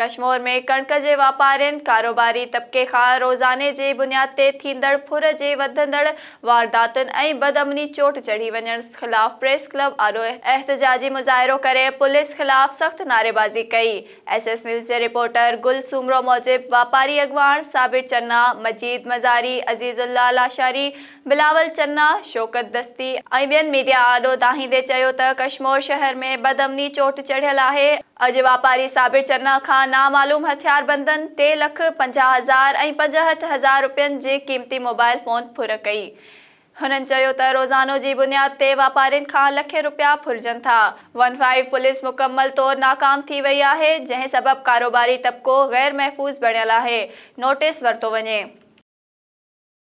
कश्मीर में कणक के वापारियुनि कारोबारी तबिके खां रोज़ाने जे बुनियाद ते थींदड़ फुर के वारदात वारदातुनि ऐं बदअमनी चोट चढ़ी वञण ख़िलाफ़ प्रेस क्लब आरो एहतजाजी मुज़ाहिरो करे पुलिस ख़िलाफ़ सख़्त नारेबाज़ी कई एस एस न्यूज़ के रिपोर्टर गुल सूमरो मौजिब वापारी अॻवान साबिर चन्ना मजीद मज़ारी अज़ीज़ुल्ला लाशारी बिलावल चन्ना शौकत दस्ती ऐं मीडिया आरो दाहीदे त कश्मीर शहर में बदअमनी चोट चढ़ियल आहे અજે વેપારી સાબિર ચરનાખાન નામ અજાણુ હથિયારબંદન 350000 અને 65000 રૂપિયા જે કિંમતી મોબાઈલ ફોન ફુરકઈ હનન ચયોતા રોજાનુજી બુનિયાદ તે વેપારીન ખ લાખે રૂપિયા ફુરજન થા વન ફાઈ પોલીસ મુકમ્મલ તોર ناکામ થી વઈ આહે જે હે સબબ कारोबारी તબકો ગેર محفوظ બનેલા હે નોટિસ વર્તો વણે